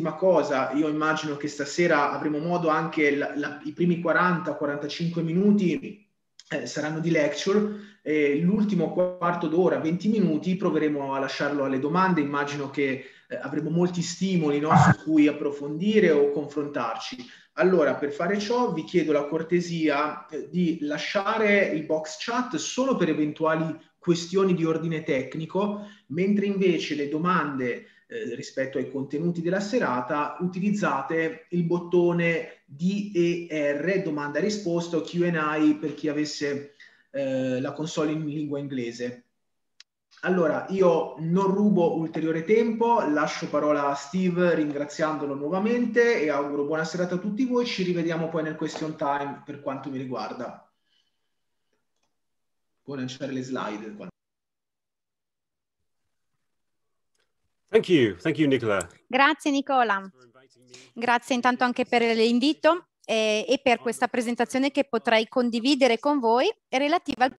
Ultima cosa, io immagino che stasera avremo modo anche la, la, i primi 40-45 minuti eh, saranno di lecture, eh, l'ultimo quarto d'ora, 20 minuti, proveremo a lasciarlo alle domande, immagino che eh, avremo molti stimoli no, su cui approfondire o confrontarci. Allora, per fare ciò vi chiedo la cortesia eh, di lasciare il box chat solo per eventuali questioni di ordine tecnico, mentre invece le domande eh, rispetto ai contenuti della serata, utilizzate il bottone DER, domanda e risposta, o QA per chi avesse eh, la console in lingua inglese. Allora, io non rubo ulteriore tempo, lascio parola a Steve ringraziandolo nuovamente e auguro buona serata a tutti voi, ci rivediamo poi nel question time per quanto mi riguarda. Puoi lanciare le slide. Quando... Thank you. Thank you, Nicola. Grazie Nicola. Grazie intanto anche per l'invito eh, e per questa presentazione che potrei condividere con voi relativa al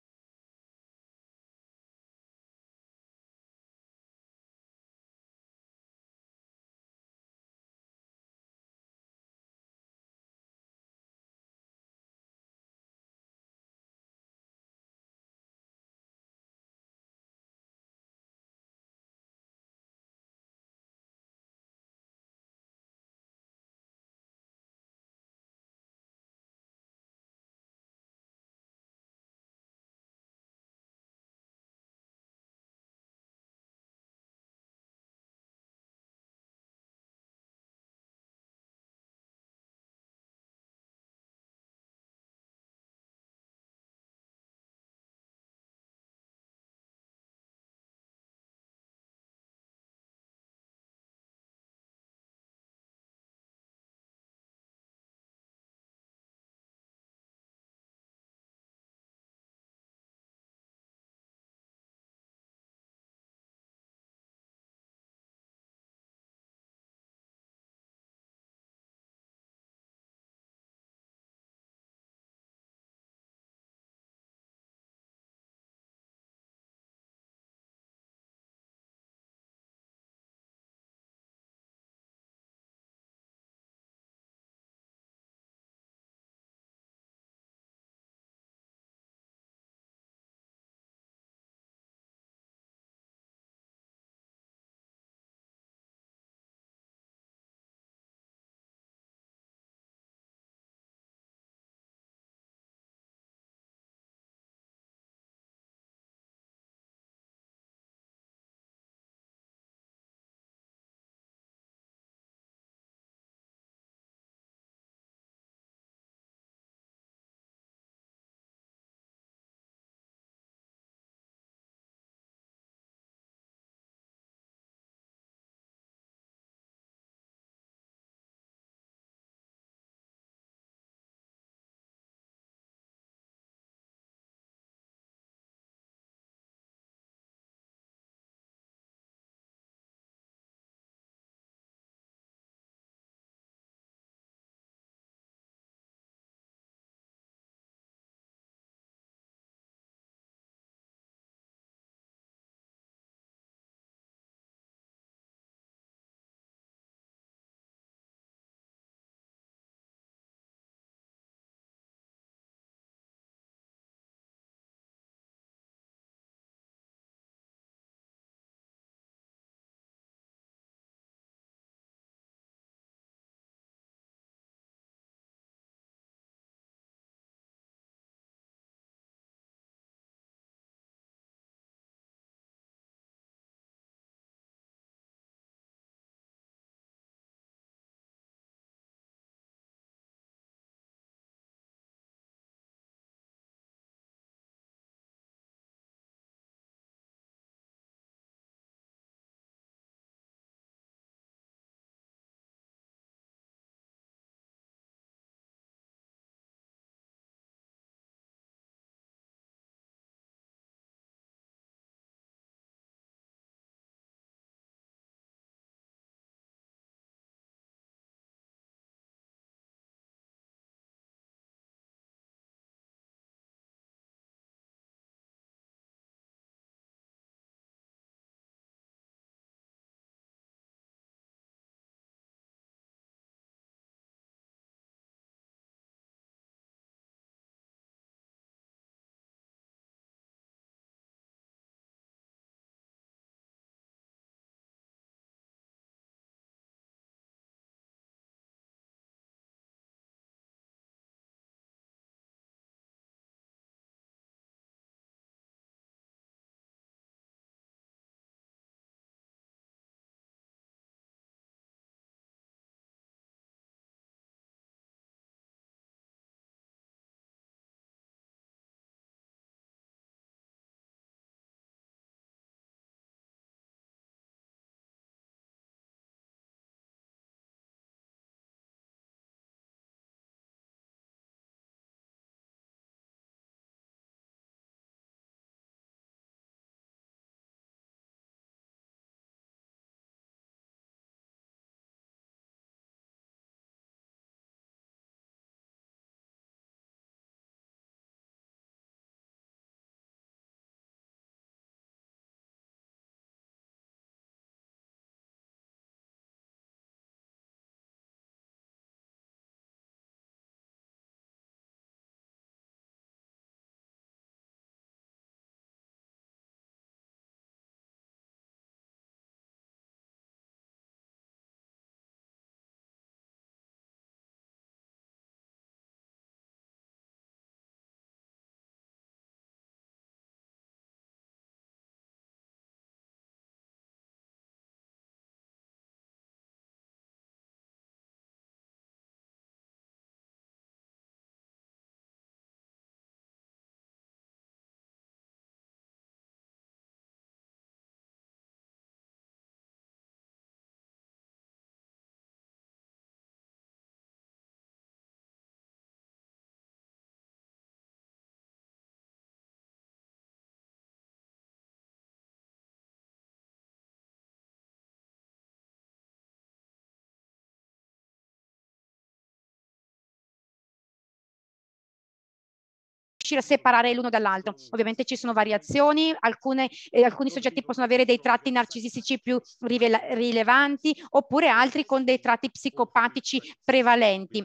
riuscire a separare l'uno dall'altro. Ovviamente ci sono variazioni, alcune, eh, alcuni soggetti possono avere dei tratti narcisistici più rivela- rilevanti oppure altri con dei tratti psicopatici prevalenti.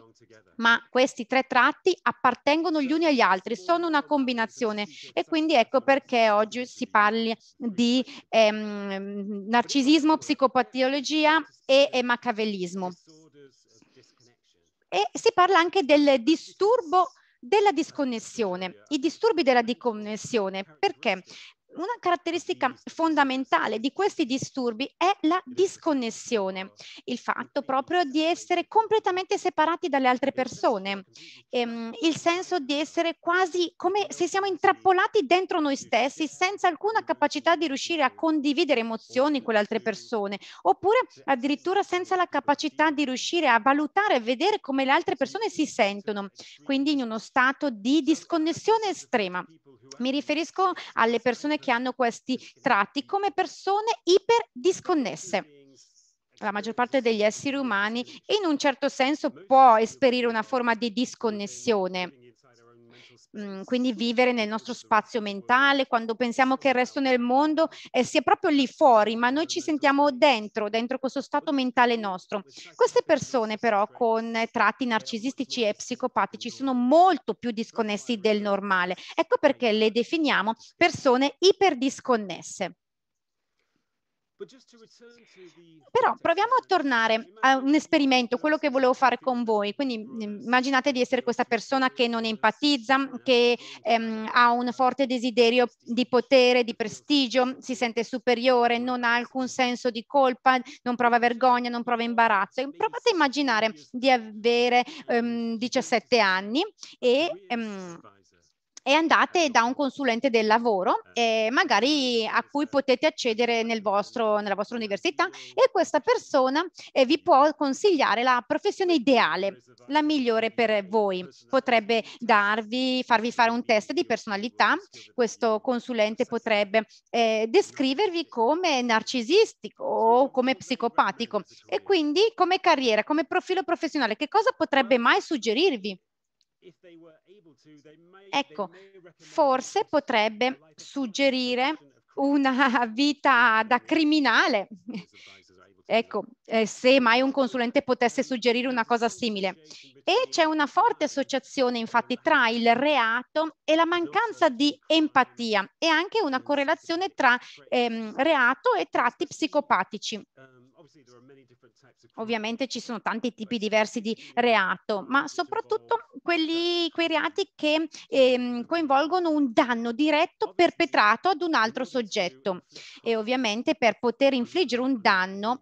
Ma questi tre tratti appartengono gli uni agli altri, sono una combinazione e quindi ecco perché oggi si parli di ehm, narcisismo, psicopatiologia e, e machiavellismo. E si parla anche del disturbo della disconnessione, i disturbi della disconnessione, perché una caratteristica fondamentale di questi disturbi è la disconnessione, il fatto proprio di essere completamente separati dalle altre persone, ehm, il senso di essere quasi come se siamo intrappolati dentro noi stessi senza alcuna capacità di riuscire a condividere emozioni con le altre persone, oppure addirittura senza la capacità di riuscire a valutare e vedere come le altre persone si sentono, quindi in uno stato di disconnessione estrema. Mi riferisco alle persone che che hanno questi tratti come persone iperdisconnesse la maggior parte degli esseri umani in un certo senso può esperire una forma di disconnessione Mhmm, quindi vivere nel nostro spazio mentale, quando pensiamo che il resto del mondo eh, sia proprio lì fuori, ma noi ci sentiamo dentro, dentro questo stato mentale nostro. Queste persone però con tratti narcisistici e psicopatici sono molto più disconnessi del normale, ecco perché le definiamo persone iperdisconnesse. Però proviamo a tornare a un esperimento, quello che volevo fare con voi. Quindi mm, immaginate di essere questa persona che non empatizza, che ehm, ha un forte desiderio di potere, di prestigio, si sente superiore, non ha alcun senso di colpa, non prova vergogna, non prova imbarazzo. Provate a immaginare di avere ehm, 17 anni e... Ehm, e andate da un consulente del lavoro, eh. eh, magari a cui potete accedere nel vostro, nella vostra università e questa persona eh, vi può consigliare la professione ideale, la migliore per voi. Potrebbe darvi, farvi fare un test di personalità, questo consulente potrebbe eh, descrivervi come narcisistico o come psicopatico e quindi come carriera, come profilo professionale, che cosa potrebbe mai suggerirvi? Ecco, forse potrebbe suggerire una vita da criminale. Ecco, eh, se mai un consulente potesse suggerire una cosa simile. E c'è una forte associazione infatti tra il reato e la mancanza di empatia e anche una correlazione tra ehm, reato e tratti psicopatici. Ovviamente ci sono tanti tipi diversi di reato, ma soprattutto quelli, quei reati che ehm, coinvolgono un danno diretto perpetrato ad un altro soggetto. E ovviamente per poter infliggere un danno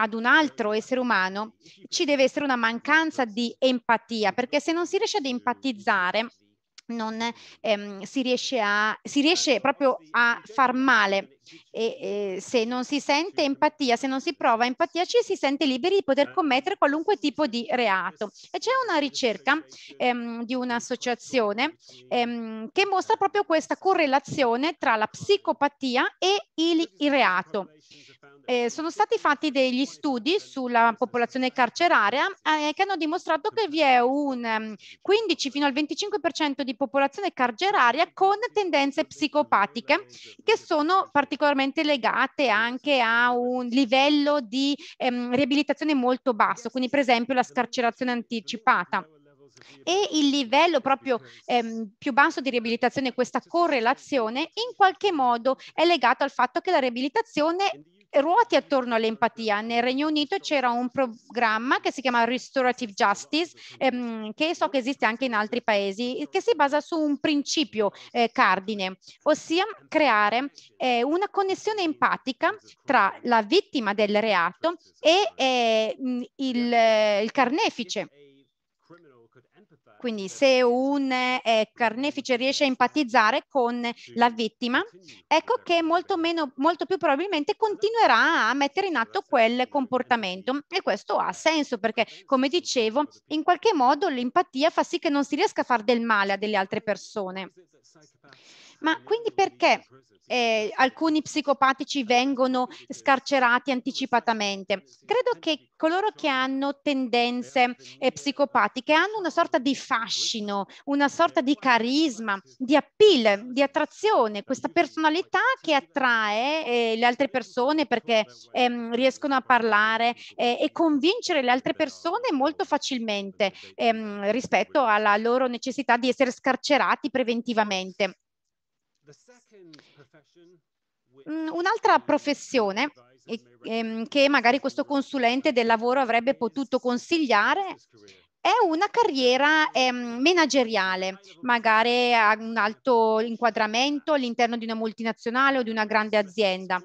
ad un altro essere umano, ci deve essere una mancanza di empatia, perché se non si riesce ad empatizzare, non, ehm, si, riesce a, si, riesce proprio a far male e, e, se non si sente empatia, se non si prova empatia ci si sente liberi di poter commettere qualunque tipo di reato e c'è una ricerca ehm, di un'associazione ehm, che mostra proprio questa correlazione tra la psicopatia e il, il reato eh, sono stati fatti degli studi sulla popolazione carceraria eh, che hanno dimostrato che vi è un 15 ehm, fino al 25% di popolazione carceraria con tendenze psicopatiche che sono particolarmente legate anche a un livello di ehm, riabilitazione molto basso, quindi per esempio la scarcerazione anticipata e il livello proprio ehm, più basso di riabilitazione, questa correlazione in qualche modo è legato al fatto che la riabilitazione ruoti attorno all'empatia. Nel Regno Unito c'era un programma che si chiama Restorative Justice, ehm, che so che esiste anche in altri paesi, che si basa su un principio eh, cardine, ossia creare eh, una connessione empatica tra la vittima del reato e eh, il, eh, il carnefice quindi se un eh, carnefice riesce a empatizzare con la vittima, ecco certo. che molto, meno, molto più probabilmente continuerà a mettere in atto quel comportamento e questo ha senso perché come dicevo in qualche modo l'empatia fa sì che non si riesca a fare del male a delle altre persone. Ma quindi perché eh, alcuni psicopatici vengono scarcerati anticipatamente? Credo che coloro che hanno tendenze eh, psicopatiche hanno una sorta di fascino, una sorta di carisma, di appeal, di attrazione, questa personalità che attrae eh, le altre persone perché ehm, riescono a parlare eh, e convincere le altre persone molto facilmente ehm, rispetto alla loro necessità di essere scarcerati preventivamente. Mm, un'altra professione ehm, che magari questo consulente del lavoro avrebbe potuto consigliare è una carriera eh, manageriale, magari ha un alto inquadramento all'interno di una multinazionale o di una grande azienda.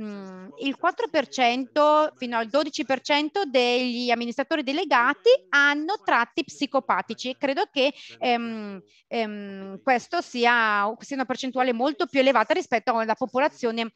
Mm, il 4% fino al 12% degli amministratori delegati hanno tratti psicopatici credo che ehm, ehm, questa sia, sia una percentuale molto più elevata rispetto alla popolazione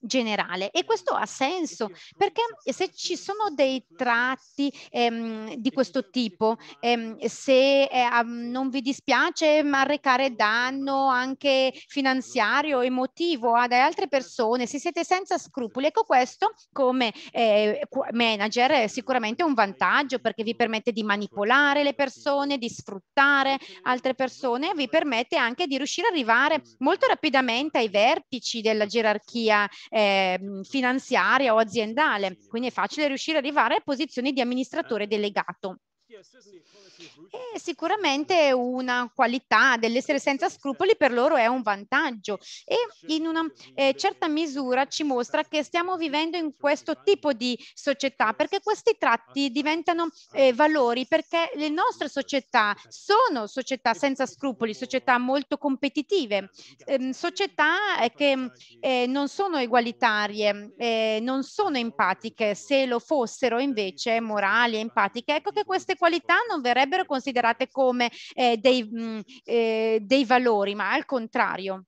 generale e questo ha senso perché se ci sono dei tratti ehm, di questo tipo, ehm, se eh, non vi dispiace arrecare danno anche finanziario, emotivo ad altre persone, se siete senza scrupoli, ecco questo come eh, manager è sicuramente un vantaggio perché vi permette di manipolare le persone, di sfruttare altre persone, vi permette anche di riuscire ad arrivare molto rapidamente ai vertici della gerarchia eh, finanziaria o aziendale, quindi è facile riuscire ad arrivare a posizioni di amministratore delegato. E sicuramente una qualità dell'essere senza scrupoli per loro è un vantaggio e in una eh, certa misura ci mostra che stiamo vivendo in questo tipo di società perché questi tratti diventano eh, valori perché le nostre società sono società senza scrupoli, società molto competitive, ehm, società che eh, non sono egualitarie, non sono empatiche, se lo fossero invece morali e empatiche, ecco che queste qualità qualità non verrebbero considerate come eh, dei, mh, mm, eh, dei valori, ma al contrario.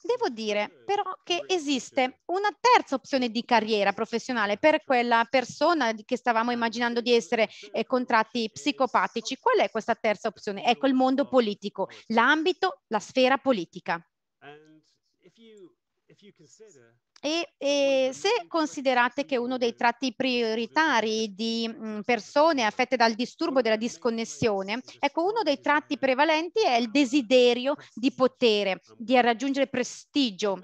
Devo dire però che esiste una terza opzione di carriera professionale per quella persona che stavamo immaginando di essere eh, contratti psicopatici. Qual è questa terza opzione? Ecco il mondo politico, l'ambito, la sfera politica. E, e, ehm, se considerate che uno dei tratti prioritari di mh, mhmm, persone affette dal disturbo della disconnessione, ecco, uno dei tratti prevalenti è il desiderio di potere, di raggiungere prestigio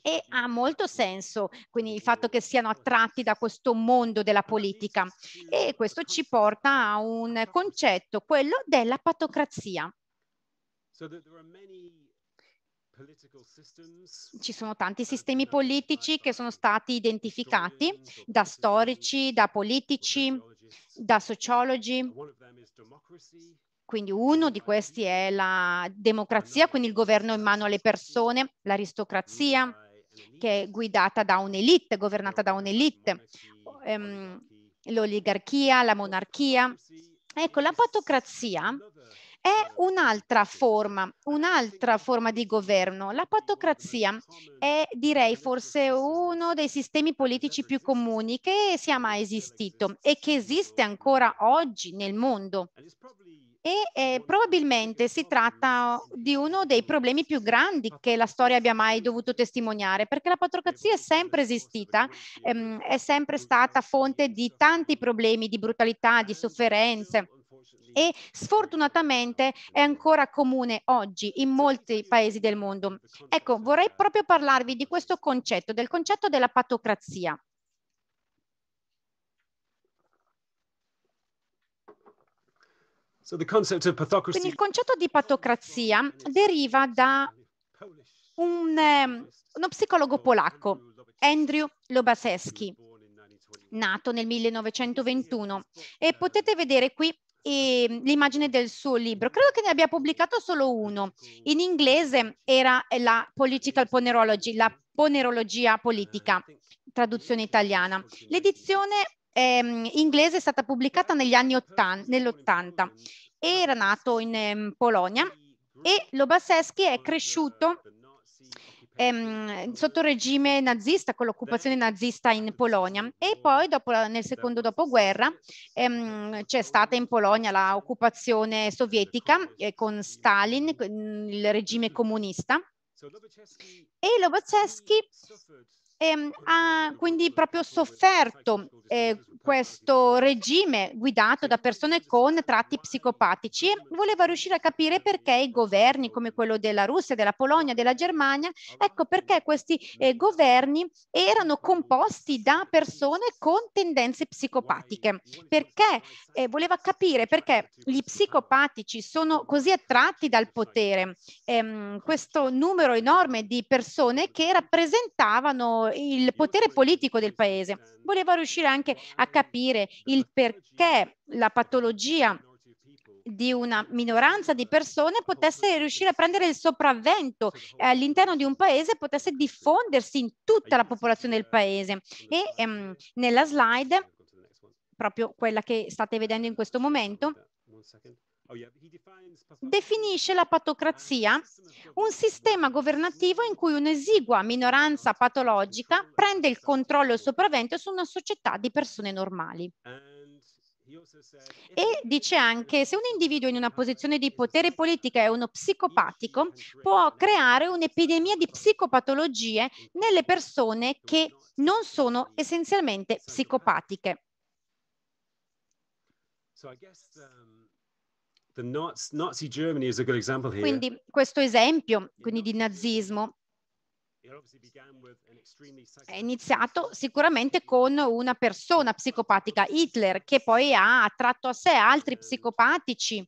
e ha molto senso, quindi il fatto che siano attratti da questo mondo della politica e questo ci porta a un concetto, quello della patocrazia. So there are many... Ci sono tanti sistemi politici che sono stati identificati da storici, da politici, da sociologi. Quindi uno di questi è la democrazia, quindi il governo in mano alle persone, l'aristocrazia che è guidata da un'elite, governata da un'elite, ehm, l'oligarchia, la monarchia. Ecco, la patocrazia è un'altra forma, un'altra forma di governo. La patocrazia è, direi, forse uno dei sistemi politici più comuni che sia mai esistito e che esiste ancora oggi nel mondo e eh, probabilmente si tratta di uno dei problemi più grandi che la storia abbia mai dovuto testimoniare, perché la patrocrazia è sempre esistita, ehm, è sempre stata fonte di tanti problemi, di brutalità, di sofferenze e sfortunatamente è ancora comune oggi in molti paesi del mondo. Ecco, vorrei proprio parlarvi di questo concetto, del concetto della patocrazia. Quindi il concetto di patocrazia deriva da un, ehm, uno psicologo polacco, Andrew Lobaseski, nato nel 1921. E potete vedere qui e ehm, l'immagine del suo libro. Credo che ne abbia pubblicato solo uno. In inglese era eh, la Political Ponerology, la ponerologia politica, eh, traduzione italiana. L'edizione ehm, inglese è stata pubblicata negli anni 80, nell'80. Era nato in ehm, Polonia e Lobaseski è cresciuto ehm, sotto regime nazista, con l'occupazione nazista in Polonia e poi dopo, nel secondo dopoguerra ehm, c'è stata in Polonia l'occupazione sovietica eh, con Stalin, il regime comunista. E Lobachevsky e ehm, ha quindi proprio sofferto eh, questo regime guidato da persone con tratti psicopatici e voleva riuscire a capire perché i governi come quello della Russia, della Polonia, della Germania, ecco perché questi eh, governi erano composti da persone con tendenze psicopatiche, perché eh, voleva capire perché gli psicopatici sono così attratti dal potere, ehm, questo numero enorme di persone che rappresentavano il potere politico del paese. Voleva riuscire anche a capire il perché la patologia di una minoranza di persone potesse riuscire a prendere il sopravvento eh, all'interno di un paese potesse diffondersi in tutta la popolazione del paese. E ehm, nella slide, proprio quella che state vedendo in questo momento, Oh, definisce la patocrazia un sistema governativo in cui un'esigua minoranza patologica prende il controllo e il sopravvento su una società di persone normali. E dice anche se un individuo in una uh, posizione di potere politica è uno psicopatico, può creare un'epidemia di psicopatologie nelle persone che non sono essenzialmente psicopatiche. So I guess um, quindi questo esempio quindi di nazismo è iniziato sicuramente con una persona psicopatica, Hitler, che poi ha attratto a sé altri psicopatici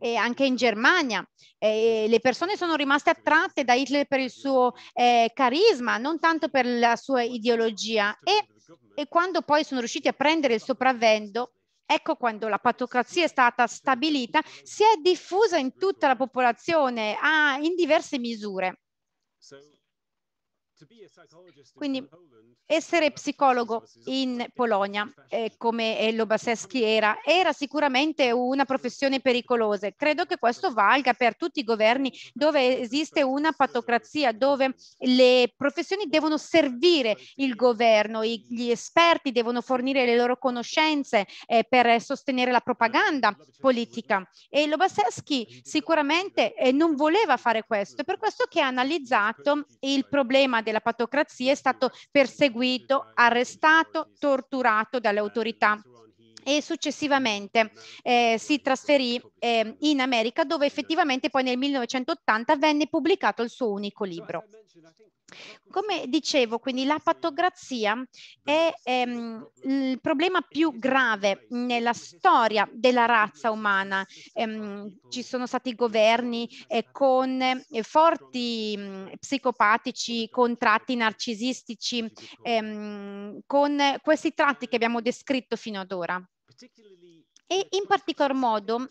e anche in Germania eh, le persone sono rimaste attratte da Hitler per il suo eh, carisma, non tanto per la sua ideologia e, e, quando poi sono riusciti a prendere il sopravvento Ecco quando la patocrazia è stata stabilita, si è diffusa in tutta la popolazione ah, in diverse misure. Quindi essere psicologo in Polonia, eh, come Lobaseschi era, era sicuramente una professione pericolosa. Credo che questo valga per tutti i governi dove esiste una patocrazia, dove le professioni devono servire il governo, gli esperti devono fornire le loro conoscenze eh, per sostenere la propaganda politica. E Lobaseschi sicuramente eh, non voleva fare questo, è per questo che ha analizzato il problema della patocrazia è stato perseguito, arrestato, torturato dalle autorità e successivamente eh, si trasferì eh, in America dove effettivamente poi nel 1980 venne pubblicato il suo unico libro. Come dicevo, quindi la patograzia è ehm, il problema più grave nella storia della razza umana. Ehm, ci sono stati governi eh, con eh, forti mh, psicopatici, con tratti narcisistici, ehm, con questi tratti che abbiamo descritto fino ad ora e in particolar modo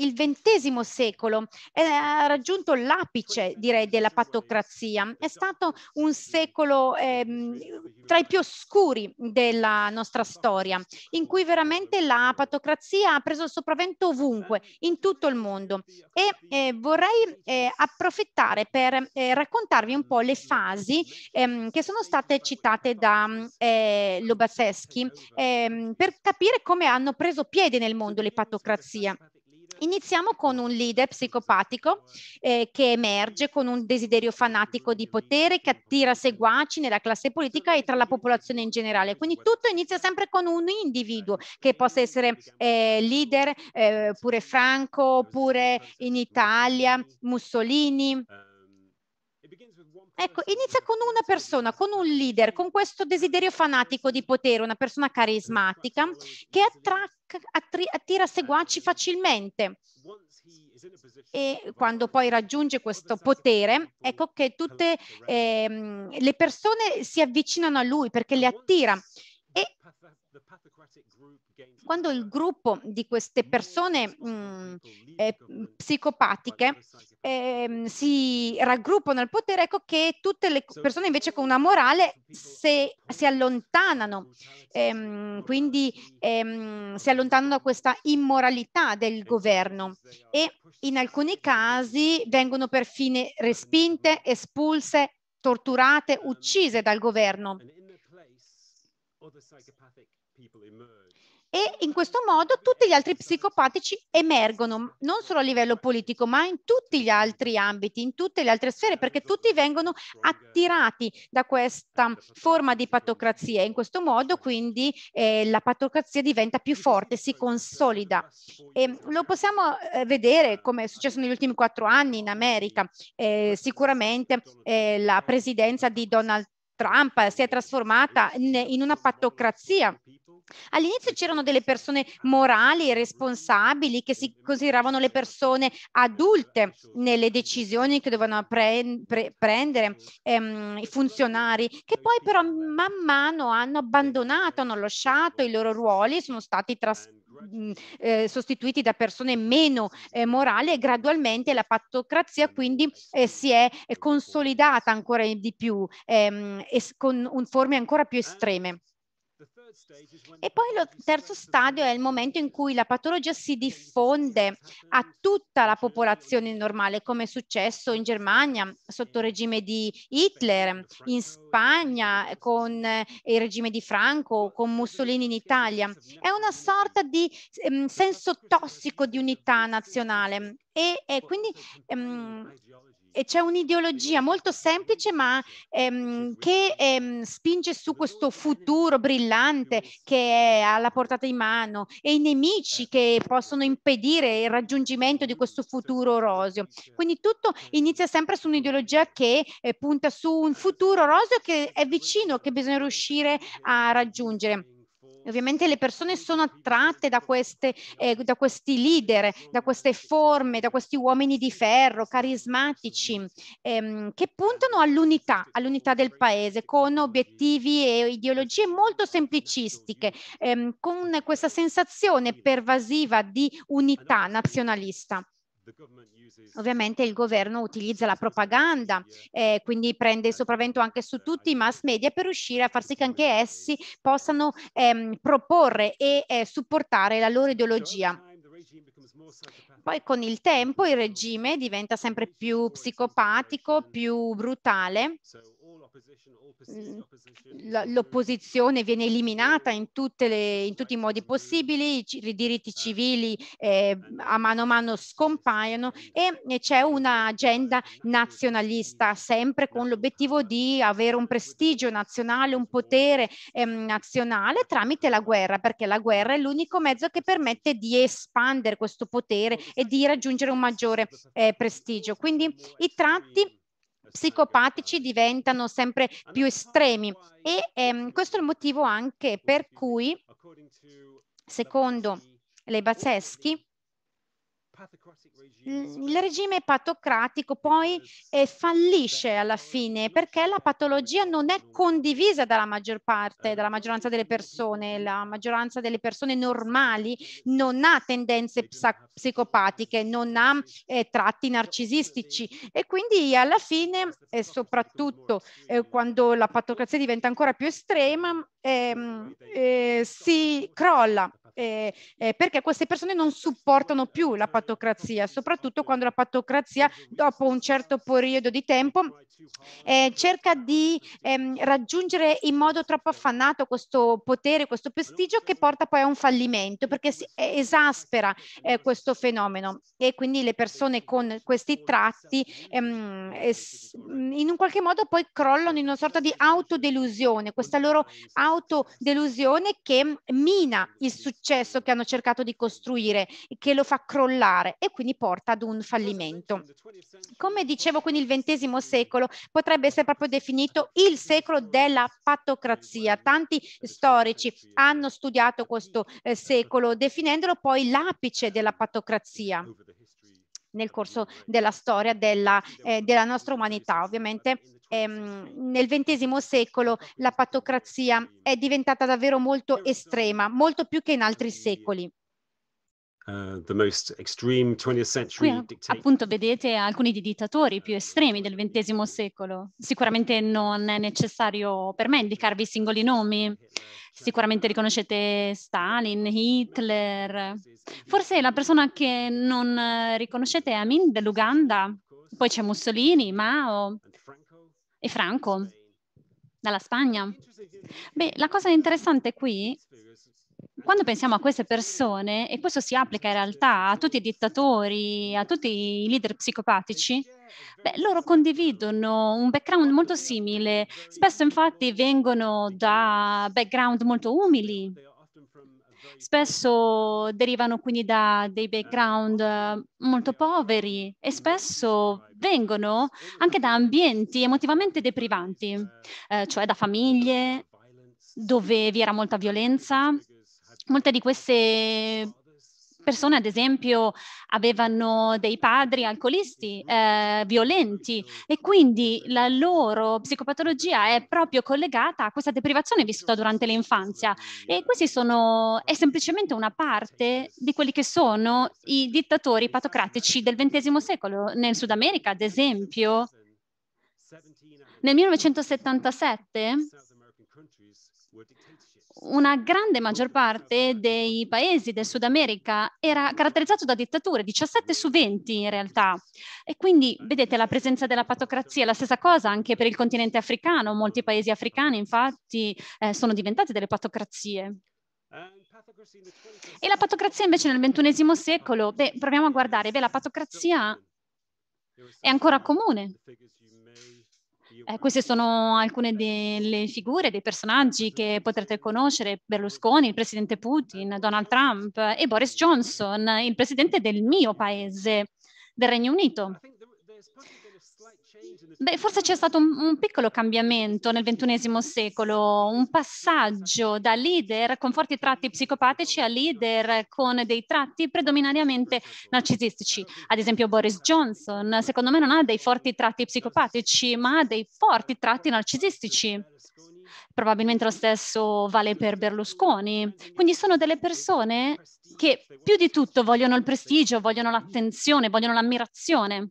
il XX secolo eh, ha raggiunto l'apice, direi, della patocrazia. È stato un secolo ehm, tra i più oscuri della nostra storia, in cui veramente la patocrazia ha preso il sopravvento ovunque, in tutto il mondo. E eh, vorrei eh, approfittare per eh, raccontarvi un po' le fasi ehm, che sono state citate da eh, Lobaseschi ehm, per capire come hanno preso piede nel mondo l'epatocrazia. Iniziamo con un leader psicopatico eh, che emerge con un desiderio fanatico di potere che attira seguaci nella classe politica e tra la popolazione in generale. Quindi tutto inizia sempre con un individuo che possa essere eh, leader, eh, pure Franco, oppure in Italia, Mussolini. Ecco, inizia con una persona, con un leader, con questo desiderio fanatico di potere, una persona carismatica che attracca, attri, attira seguaci facilmente. E quando poi raggiunge questo potere, ecco che tutte eh, le persone si avvicinano a lui perché le attira. E quando il gruppo di queste persone mh, mm, eh, psicopatiche ehm, si raggruppano al potere, ecco che tutte le persone invece con una morale se, si allontanano, ehm, quindi ehm, si allontanano da questa immoralità del governo e in alcuni casi vengono perfino respinte, espulse, torturate, uccise dal governo e in questo modo tutti gli altri psicopatici emergono non solo a livello politico ma in tutti gli altri ambiti, in tutte le altre sfere perché tutti vengono attirati da questa forma di patocrazia in questo modo quindi eh, la patocrazia diventa più forte, si consolida e lo possiamo eh, vedere come è successo negli ultimi quattro anni in America, eh, sicuramente eh, la presidenza di Donald Trump si è trasformata in una patocrazia All'inizio c'erano delle persone morali e responsabili che si consideravano le persone adulte nelle decisioni che dovevano pre- pre- prendere ehm, i funzionari, che poi però man mano hanno abbandonato, hanno lasciato i loro ruoli e sono stati trasportati eh, sostituiti da persone meno eh, morali e gradualmente la pattocrazia quindi eh, si è consolidata ancora di più ehm, con un, forme ancora più estreme. E poi lo terzo stadio è il momento in cui la patologia si diffonde a tutta la popolazione normale, come è successo in Germania sotto il regime di Hitler, in Spagna con eh, il regime di Franco, con Mussolini in Italia. È una sorta di ehm, senso tossico di unità nazionale e, e quindi ehm, e c'è un'ideologia molto semplice ma ehm, che ehm, spinge su questo futuro brillante che è alla portata di mano e i nemici che possono impedire il raggiungimento di questo futuro roseo. Quindi tutto inizia sempre su un'ideologia che eh, punta su un futuro roseo che è vicino, che bisogna riuscire a raggiungere. Ovviamente le persone sono attratte da, queste, eh, da, questi leader, da queste forme, da questi uomini di ferro carismatici ehm, che puntano all'unità, all'unità del paese con obiettivi e ideologie molto semplicistiche, ehm, con questa sensazione pervasiva di unità nazionalista. Ovviamente il governo utilizza la propaganda, eh, quindi prende il sopravvento anche su tutti i mass media per riuscire a far sì che anche essi possano ehm, proporre e eh, supportare la loro ideologia. Poi con il tempo il regime diventa sempre più psicopatico, più brutale. Mm. l'opposizione viene eliminata in, le, in, tutti i modi possibili, i diritti civili eh, a mano a mano scompaiono e eh, c'è un'agenda nazionalista sempre con l'obiettivo di avere un prestigio nazionale, un potere eh, nazionale tramite la guerra, perché la guerra è l'unico mezzo che permette di espandere questo potere e di raggiungere un maggiore eh, prestigio. Quindi i tratti psicopatici diventano sempre più estremi e ehm, questo è il motivo anche per cui, secondo Lebaceschi, il regime patocratico poi eh, fallisce alla fine perché la patologia non è condivisa dalla maggior parte, dalla maggioranza delle persone. La maggioranza delle persone normali non ha tendenze psicopatiche, non ha eh, tratti narcisistici e quindi alla fine, e eh, soprattutto eh, quando la patocrazia diventa ancora più estrema, ehm, si crolla eh, eh, perché queste persone non supportano più la patocrazia, soprattutto quando la patocrazia dopo un certo periodo di tempo eh, cerca di ehm, raggiungere in modo troppo affannato questo potere, questo prestigio che porta poi a un fallimento perché si eh, esaspera eh, questo fenomeno e quindi le persone con questi tratti ehm, es, eh, in un qualche modo poi crollano in una sorta di autodelusione, questa loro autodelusione che mina il successo successo che hanno cercato di costruire che lo fa crollare e quindi porta ad un fallimento. Come dicevo, quindi il XX secolo potrebbe essere proprio definito il secolo della patocrazia. Tanti storici hanno studiato questo eh, secolo definendolo poi l'apice della patocrazia nel corso della storia della, eh, della nostra umanità. Ovviamente ehm, nel XX secolo la patocrazia è diventata davvero molto estrema, molto più che in altri secoli. Uh, Qui, appunto vedete alcuni dei dittatori più estremi del XX secolo. Sicuramente non è necessario per me indicarvi singoli nomi. Sicuramente riconoscete Stalin, Hitler. Forse la persona che non riconoscete è Amin dell'Uganda. Poi c'è Mussolini, Mao e Franco dalla Spagna. Beh, la cosa interessante qui, quando pensiamo a queste persone, e questo si applica in realtà a tutti i dittatori, a tutti i leader psicopatici, beh, loro condividono un background molto simile. Spesso infatti vengono da background molto umili, spesso derivano quindi da dei background eh, molto poveri e spesso vengono anche da ambienti emotivamente deprivanti, eh, cioè da famiglie dove vi era molta violenza. Molte di queste persone, ad esempio, avevano dei padri alcolisti mhm. eh, violenti e quindi la loro psicopatologia è proprio collegata a questa deprivazione vissuta durante l'infanzia. E questi sono, è semplicemente una parte di quelli che sono i dittatori patocratici del XX secolo. Nel Sud America, ad esempio, nel 1977 una grande maggior parte dei paesi del Sud America era caratterizzato da dittature, 17 su 20 in realtà. E quindi vedete la presenza della patocrazia, la stessa cosa anche per il continente africano, molti paesi africani infatti eh, sono diventati delle patocrazie. E la patocrazia invece nel XXI secolo, beh, proviamo a guardare, beh, la patocrazia è ancora comune. Eh, queste sono alcune eh. delle figure, dei personaggi che potrete conoscere, Berlusconi, il presidente Putin, Donald Trump e Boris Johnson, il presidente del mio paese, del Regno Unito. Beh, forse c'è stato un, un, piccolo cambiamento nel XXI secolo, un passaggio da leader con forti tratti psicopatici a leader con dei tratti predominantemente narcisistici. Ad esempio Boris Johnson, secondo me non ha dei forti tratti psicopatici, ma ha dei forti tratti narcisistici. Probabilmente lo stesso vale per Berlusconi. Quindi sono delle persone che più di tutto vogliono il prestigio, vogliono l'attenzione, vogliono l'ammirazione.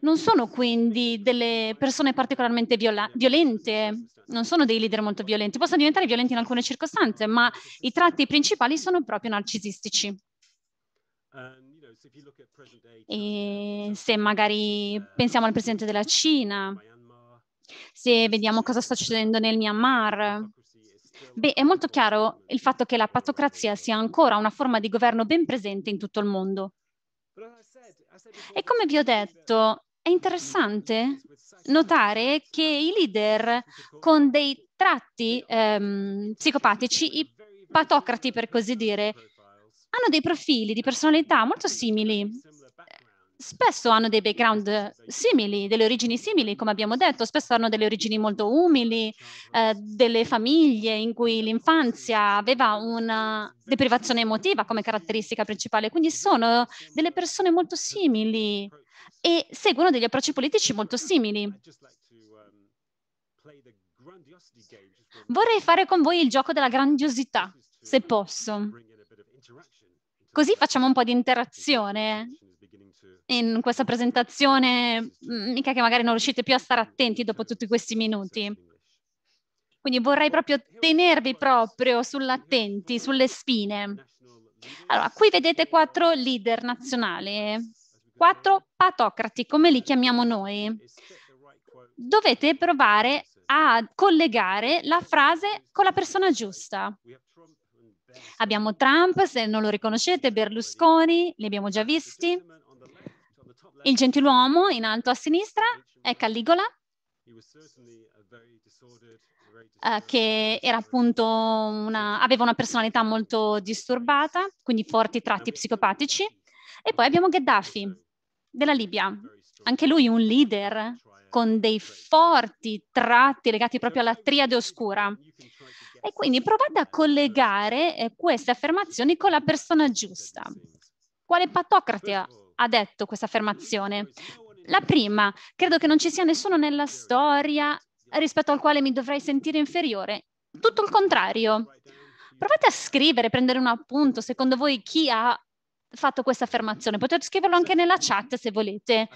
Non sono quindi delle persone particolarmente viola- violente, non sono dei leader molto violenti, possono diventare violenti in alcune circostanze, ma i tratti principali sono proprio narcisistici. E se magari pensiamo al presidente della Cina, se vediamo cosa sta succedendo nel Myanmar, beh, è molto chiaro il fatto che la patocrazia sia ancora una forma di governo ben presente in tutto il mondo. E come vi ho detto, è interessante notare che i leader con dei tratti ehm, psicopatici, i patocrati per così dire, hanno dei profili di personalità molto simili spesso hanno dei background simili, delle origini simili, come abbiamo detto, spesso hanno delle origini molto umili, eh, delle famiglie in cui l'infanzia aveva una deprivazione emotiva come caratteristica principale, quindi sono delle persone molto simili e seguono degli approcci politici molto simili. Vorrei fare con voi il gioco della grandiosità, se posso. Così facciamo un po' di interazione eh? in questa presentazione, mm, mica che magari non riuscite più a stare attenti dopo tutti questi minuti. Quindi vorrei proprio tenervi proprio sull'attenti, sulle spine. Allora, qui vedete quattro leader nazionali, quattro patocrati, come li chiamiamo noi. Dovete provare a collegare la frase con la persona giusta. Abbiamo Trump, se non lo riconoscete, Berlusconi, li abbiamo già visti. Il gentiluomo in alto a sinistra è Calligola, eh, che una, aveva una personalità molto disturbata, quindi forti tratti psicopatici. E poi abbiamo Gheddafi della Libia, anche lui un leader con dei forti tratti legati proprio alla triade oscura. E quindi provate a collegare eh, queste affermazioni con la persona giusta. Quale patocrate ha detto questa affermazione. La prima, credo che non ci sia nessuno nella storia rispetto al quale mi dovrei sentire inferiore. Tutto il contrario. Provate a scrivere, prendere un appunto, secondo voi chi ha fatto questa affermazione. Potete scriverlo anche nella chat se volete.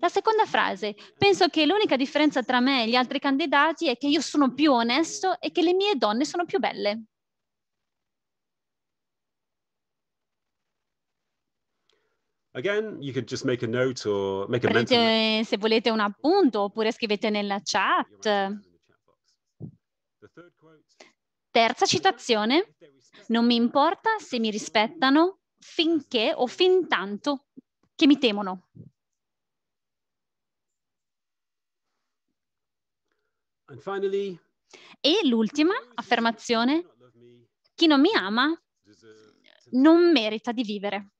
La seconda frase. Penso che l'unica differenza tra me e gli altri candidati è che io sono più onesto e che le mie donne sono più belle. Again, you could just make a note or make a mental note. se volete un appunto oppure scrivete nella chat. Terza citazione. Non mi importa se mi rispettano finché o fin tanto che mi temono. Finally, e l'ultima affermazione. Chi non mi ama non merita di vivere.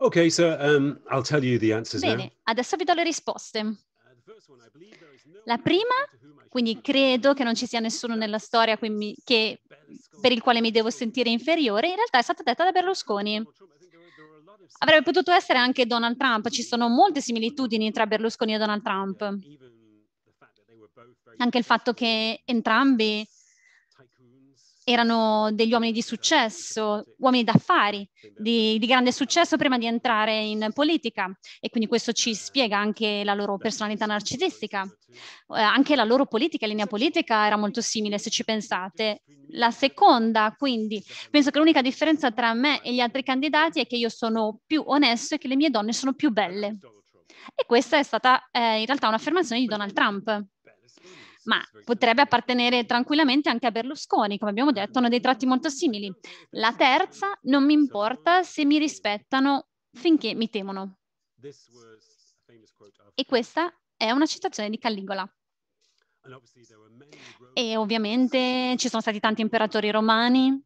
Okay, so um, I'll tell you the answers now. Bene, adesso vi do le risposte. Uh, La prima, quindi credo che non ci sia nessuno nella storia mi, che, per il quale mi devo sentire inferiore, in realtà è stata detta da Berlusconi. Avrebbe potuto essere anche Donald Trump, ci sono molte similitudini tra Berlusconi e Donald Trump. Anche il fatto che entrambi erano degli uomini di successo, uomini d'affari, di, di, grande successo prima di entrare in politica e quindi questo ci spiega anche la loro personalità narcisistica. Eh, anche la loro politica, linea politica era molto simile se ci pensate. La seconda, quindi, penso che l'unica differenza tra me e gli altri candidati è che io sono più onesto e che le mie donne sono più belle. E questa è stata eh, in realtà un'affermazione di Donald Trump ma potrebbe appartenere tranquillamente anche a Berlusconi, come abbiamo detto, hanno dei tratti molto simili. La terza, non mi importa se mi rispettano finché mi temono. E questa è una citazione di Calligola. E ovviamente ci sono stati tanti imperatori romani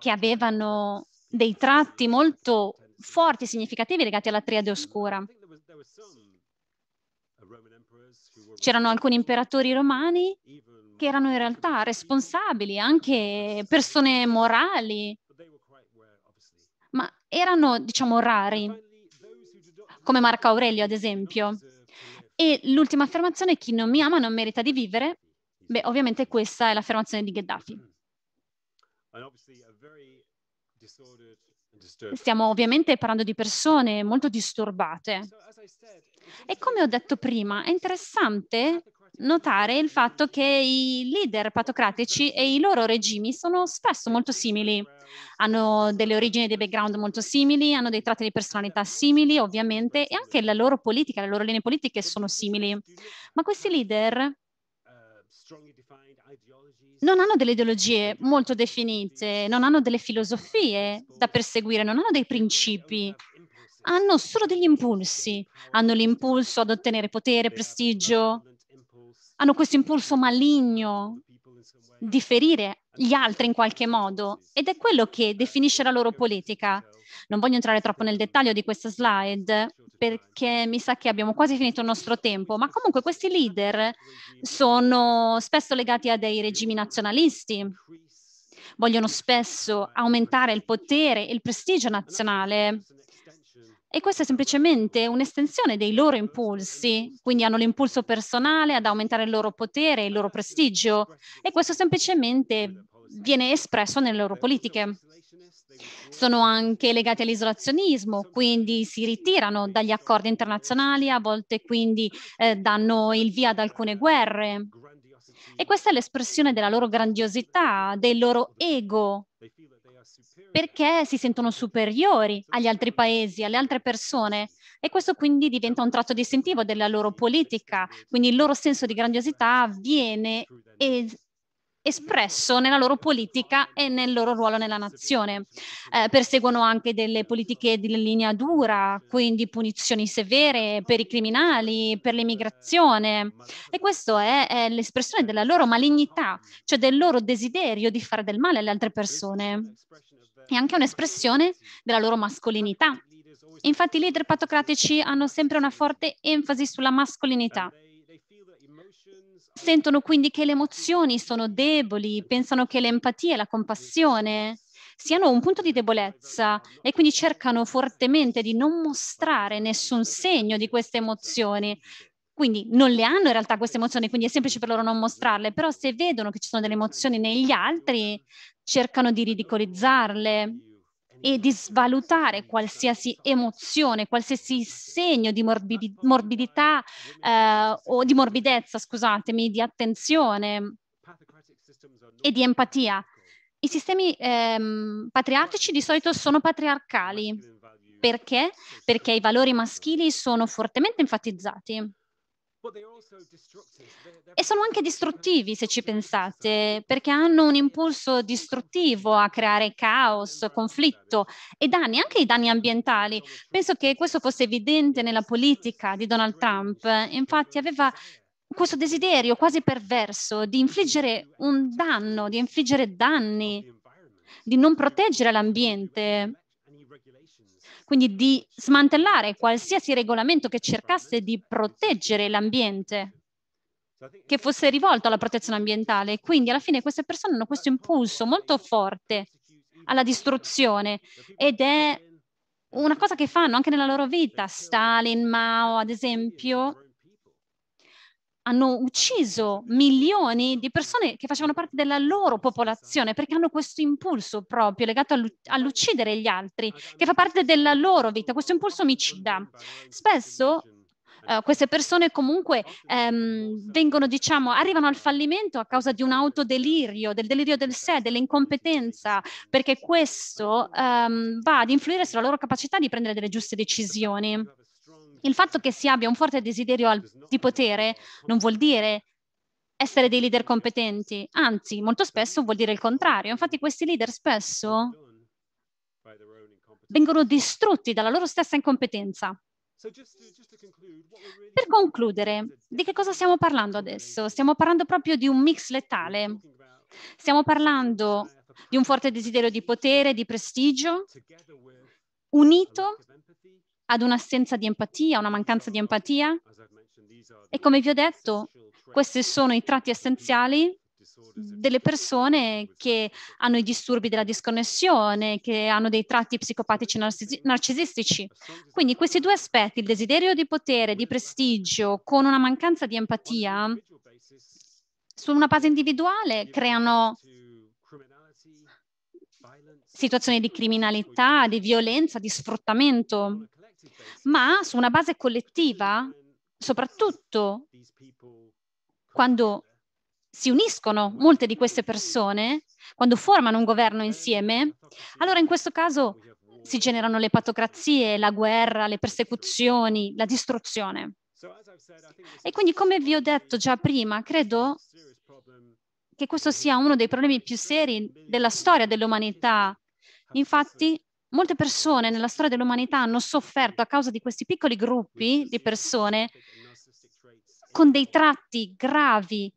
che avevano dei tratti molto forti, e significativi legati alla triade oscura. C'erano alcuni imperatori romani che erano in realtà responsabili, anche persone morali, ma erano, diciamo, rari, come Marco Aurelio, ad esempio. E l'ultima affermazione, chi non mi ama non merita di vivere, beh, ovviamente questa è l'affermazione di Gheddafi. Stiamo ovviamente parlando di persone molto disturbate. E come ho detto prima, è interessante notare il fatto che i leader patocratici e i loro regimi sono spesso molto simili. Hanno delle origini e dei background molto simili, hanno dei tratti di personalità simili, ovviamente, e anche la loro politica, le loro linee politiche sono simili. Ma questi leader non hanno delle ideologie molto definite, non hanno delle filosofie da perseguire, non hanno dei principi hanno solo degli impulsi, hanno l'impulso ad ottenere potere, prestigio, hanno questo impulso maligno di ferire gli altri in qualche modo ed è quello che definisce la loro politica. Non voglio entrare troppo nel dettaglio di questa slide perché mi sa che abbiamo quasi finito il nostro tempo, ma comunque questi leader sono spesso legati a dei regimi nazionalisti, vogliono spesso aumentare il potere e il prestigio nazionale e questa è semplicemente un'estensione dei loro impulsi, quindi hanno l'impulso personale ad aumentare il loro potere, il loro prestigio e questo semplicemente viene espresso nelle loro politiche. Sono anche legati all'isolazionismo, quindi si ritirano dagli accordi internazionali, a volte quindi eh, danno il via ad alcune guerre. E questa è l'espressione della loro grandiosità, del loro ego perché si sentono superiori agli altri paesi, alle altre persone e questo quindi diventa un tratto distintivo della loro politica, quindi il loro senso di grandiosità viene es- espresso nella loro politica e nel loro ruolo nella nazione. Eh, perseguono anche delle politiche di linea dura, quindi punizioni severe per i criminali, per l'immigrazione eh, e questa è, è l'espressione della loro malignità, cioè del loro desiderio di fare del male alle altre persone è anche un'espressione della loro mascolinità. Infatti i leader patocratici hanno sempre una forte enfasi sulla mascolinità. Sentono quindi che le emozioni sono deboli, pensano che l'empatia e la compassione siano un punto di debolezza e quindi cercano fortemente di non mostrare nessun segno di queste emozioni, quindi non le hanno in realtà queste emozioni, quindi è semplice per loro non mostrarle, però se vedono che ci sono delle emozioni negli altri, cercano di ridicolizzarle e di svalutare qualsiasi emozione, qualsiasi segno di morbidi- morbidità eh, o di morbidezza, scusatemi, di attenzione e di empatia. I sistemi ehm, patriarchici di solito sono patriarcali. Perché? Perché i valori maschili sono fortemente enfatizzati. E sono anche distruttivi se ci pensate, perché hanno un impulso distruttivo a creare caos, conflitto e danni, anche i danni ambientali. Penso che questo fosse evidente nella politica di Donald Trump. Infatti aveva questo desiderio quasi perverso di infliggere un danno, di infliggere danni, di non proteggere l'ambiente quindi di smantellare qualsiasi regolamento che cercasse di proteggere l'ambiente, che fosse rivolto alla protezione ambientale. Quindi alla fine queste persone hanno questo impulso molto forte alla distruzione ed è una cosa che fanno anche nella loro vita. Stalin, Mao, ad esempio, hanno ucciso milioni di persone che facevano parte della loro popolazione perché hanno questo impulso proprio legato all'uccidere gli altri, che fa parte della loro vita, questo impulso omicida. Spesso Uh, queste persone comunque um, vengono, diciamo, arrivano al fallimento a causa di un autodelirio, del delirio del sé, dell'incompetenza, perché questo um, va ad influire sulla loro capacità di prendere delle giuste decisioni. Il fatto che si abbia un forte desiderio al, di potere non vuol dire essere dei leader competenti, anzi molto spesso vuol dire il contrario. Infatti questi leader spesso vengono distrutti dalla loro stessa incompetenza. Per concludere, di che cosa stiamo parlando adesso? Stiamo parlando proprio di un mix letale. Stiamo parlando di un forte desiderio di potere, di prestigio, unito ad un'assenza di empatia, una mancanza di empatia. E come vi ho detto, questi sono i tratti essenziali delle persone che hanno i disturbi della disconnessione, che hanno dei tratti psicopatici narcisi- narcisistici. Quindi questi due aspetti, il desiderio di potere, di prestigio, con una mancanza di empatia, su una base individuale creano situazioni di criminalità, di violenza, di sfruttamento ma su una base collettiva, soprattutto quando si uniscono molte di queste persone, quando formano un governo insieme, allora in questo caso si generano le patocrazie, la guerra, le persecuzioni, la distruzione. E quindi, come vi ho detto già prima, credo che questo sia uno dei problemi più seri della storia dell'umanità. Infatti, molte persone nella storia dell'umanità hanno sofferto a causa di questi piccoli gruppi di persone con dei tratti gravi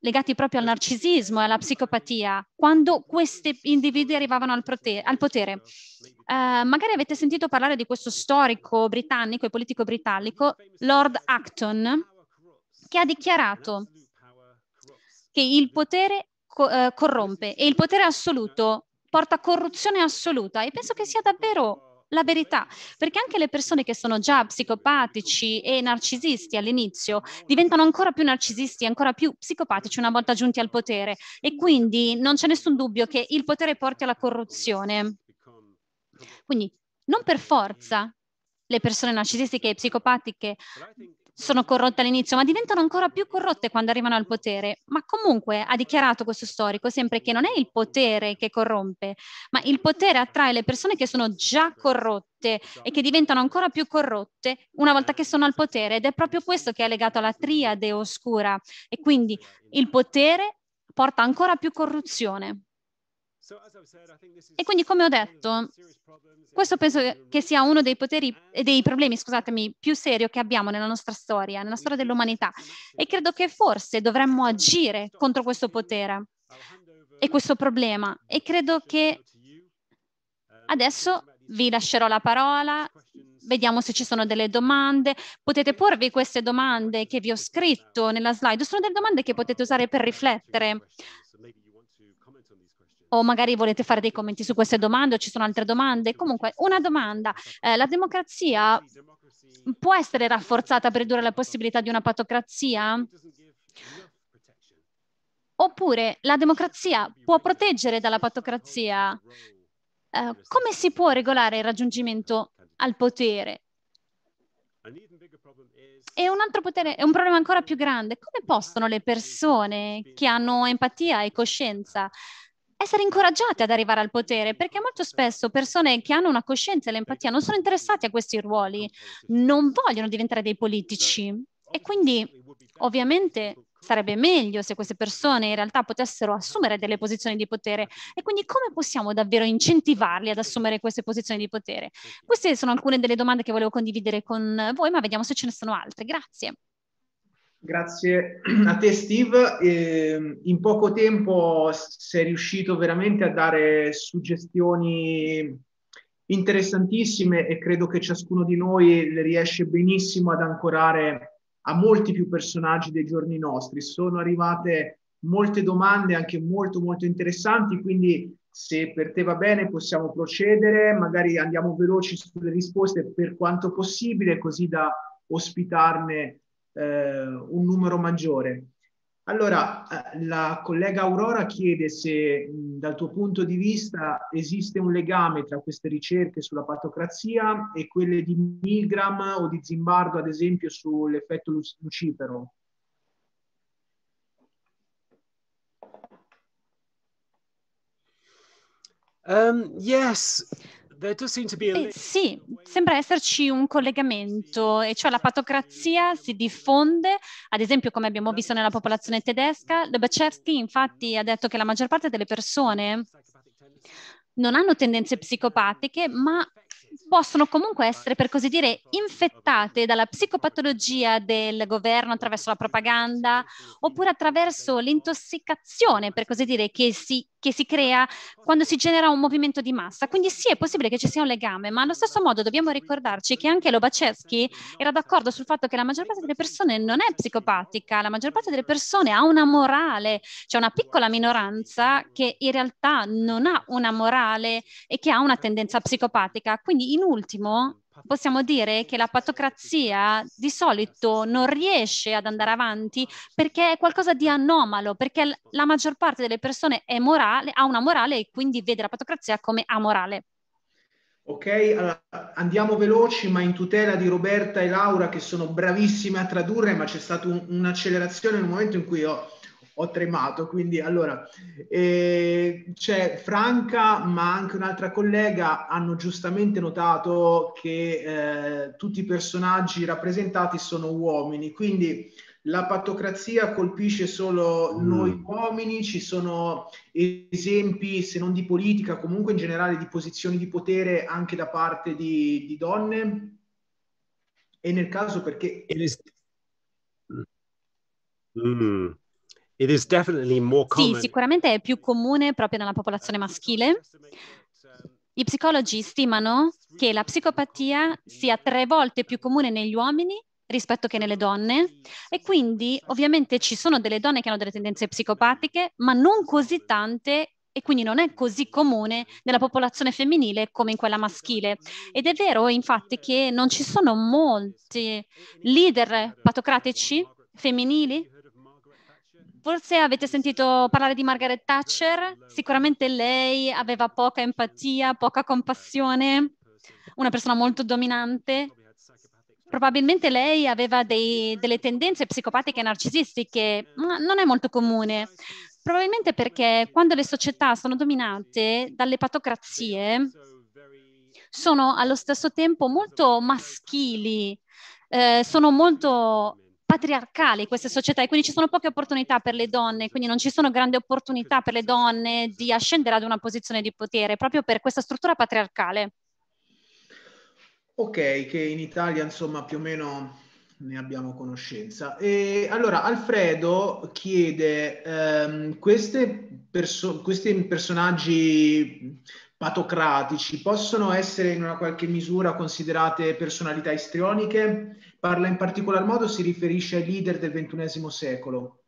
legati proprio al narcisismo e alla psicopatia, quando questi individui arrivavano al, al potere. Uh, magari avete sentito parlare di questo storico britannico e politico britannico, Lord Acton, che ha dichiarato che il potere co- uh, corrompe e il potere assoluto porta corruzione assoluta e penso che sia davvero la verità, perché anche le persone che sono già psicopatici e narcisisti all'inizio diventano ancora più narcisisti, ancora più psicopatici una volta giunti al potere e quindi non c'è nessun dubbio che il potere porti alla corruzione. Quindi non per forza le persone narcisistiche e psicopatiche sono corrotte all'inizio, ma diventano ancora più corrotte quando arrivano al potere. Ma comunque ha dichiarato questo storico sempre che non è il potere che corrompe, ma il potere attrae le persone che sono già corrotte e che diventano ancora più corrotte una volta che sono al potere ed è proprio questo che è legato alla triade oscura e quindi il potere porta ancora più corruzione. E quindi, come ho detto, questo penso che sia uno dei, poteri, dei problemi, scusatemi, più serio che abbiamo nella nostra storia, nella storia dell'umanità. E credo che forse dovremmo agire contro questo potere e questo problema. E credo che um, adesso vi lascerò la parola, vediamo se ci sono delle domande. Potete porvi queste domande che vi ho scritto nella slide. Sono delle domande che potete usare per riflettere o magari volete fare dei commenti su queste domande o ci sono altre domande. Comunque, una domanda. Eh, la democrazia può essere rafforzata per ridurre la possibilità di una patocrazia? Oppure la democrazia può proteggere dalla patocrazia? Eh, come si può regolare il raggiungimento al potere? E un altro potere, è un problema ancora più grande. Come possono le persone che hanno empatia e coscienza essere incoraggiate ad arrivare al potere, perché molto spesso persone che hanno una coscienza e l'empatia non sono interessate a questi ruoli, non vogliono diventare dei politici. E quindi ovviamente sarebbe meglio se queste persone in realtà potessero assumere delle posizioni di potere e quindi come possiamo davvero incentivarli ad assumere queste posizioni di potere? Queste sono alcune delle domande che volevo condividere con voi, ma vediamo se ce ne sono altre. Grazie. Grazie a te Steve. Eh, in poco tempo sei riuscito veramente a dare suggestioni interessantissime e credo che ciascuno di noi le riesce benissimo ad ancorare a molti più personaggi dei giorni nostri. Sono arrivate molte domande anche molto molto interessanti, quindi se per te va bene possiamo procedere, magari andiamo veloci sulle risposte per quanto possibile così da ospitarne eh, un numero maggiore. Allora, eh, la collega Aurora chiede se dal tuo punto di vista esiste un legame tra queste ricerche sulla patocrazia e quelle di Milgram o di Zimbardo, ad esempio, sull'effetto lucifero. Um, yes, eh, sì, sembra esserci un collegamento, e cioè la patocrazia si diffonde, ad esempio come abbiamo visto nella popolazione tedesca, Lobachevsky infatti ha detto che la maggior parte delle persone non hanno tendenze psicopatiche, ma possono comunque essere, per così dire, infettate dalla psicopatologia del governo attraverso la propaganda oppure attraverso l'intossicazione, per così dire, che si che si crea quando si genera un movimento di massa. Quindi sì, è possibile che ci sia un legame, ma allo stesso modo dobbiamo ricordarci che anche Lobachevsky era d'accordo sul fatto che la maggior parte delle persone non è psicopatica, la maggior parte delle persone ha una morale, c'è cioè una piccola minoranza che in realtà non ha una morale e che ha una tendenza psicopatica. Quindi in ultimo possiamo dire che la patocrazia di solito non riesce ad andare avanti perché è qualcosa di anomalo, perché la maggior parte delle persone morale, ha una morale e quindi vede la patocrazia come amorale. Ok, allora, andiamo veloci, ma in tutela di Roberta e Laura che sono bravissime a tradurre, ma c'è stata un, un'accelerazione nel momento in cui ho ho tremato, quindi allora eh, c'è Franca, ma anche un'altra collega hanno giustamente notato che eh, tutti i personaggi rappresentati sono uomini, quindi la patocrazia colpisce solo mm. noi uomini, ci sono esempi, se non di politica, comunque in generale di posizioni di potere anche da parte di, di donne. E nel caso perché... Mm. mm. Sì, sicuramente è più comune proprio nella popolazione maschile. I psicologi stimano che la psicopatia sia tre volte più comune negli uomini rispetto che nelle donne e quindi ovviamente ci sono delle donne che hanno delle tendenze psicopatiche, ma non così tante e quindi non è così comune nella popolazione femminile come in quella maschile. Ed è vero infatti che non ci sono molti leader patocratici femminili Forse avete sentito parlare di Margaret Thatcher, sicuramente lei aveva poca empatia, poca compassione, una persona molto dominante. Probabilmente lei aveva dei, delle tendenze psicopatiche e narcisistiche, ma non è molto comune. Probabilmente perché quando le società sono dominate dalle patocrazie, sono allo stesso tempo molto maschili, eh, sono molto patriarcali queste società e quindi ci sono poche opportunità per le donne, quindi non ci sono grandi opportunità per le donne di ascendere ad una posizione di potere proprio per questa struttura patriarcale. Ok, che in Italia insomma più o meno ne abbiamo conoscenza. E allora Alfredo chiede, ehm, perso- questi personaggi patocratici possono essere in una qualche misura considerate personalità istrioniche? Parla in particolar modo, si riferisce ai leader del XXI secolo.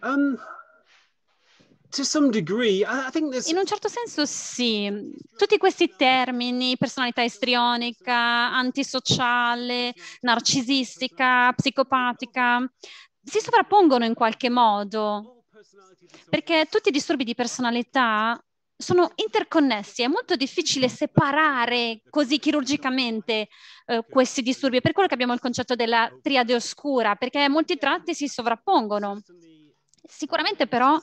Um, degree, In un certo senso sì, tutti questi termini, personalità istrionica, antisociale, narcisistica, psicopatica, si sovrappongono in qualche modo, perché tutti i disturbi di personalità sono interconnessi, è molto difficile mm. separare così chirurgicamente eh, questi disturbi, è per quello che abbiamo il concetto della triade oscura, perché molti tratti si sovrappongono. Sicuramente però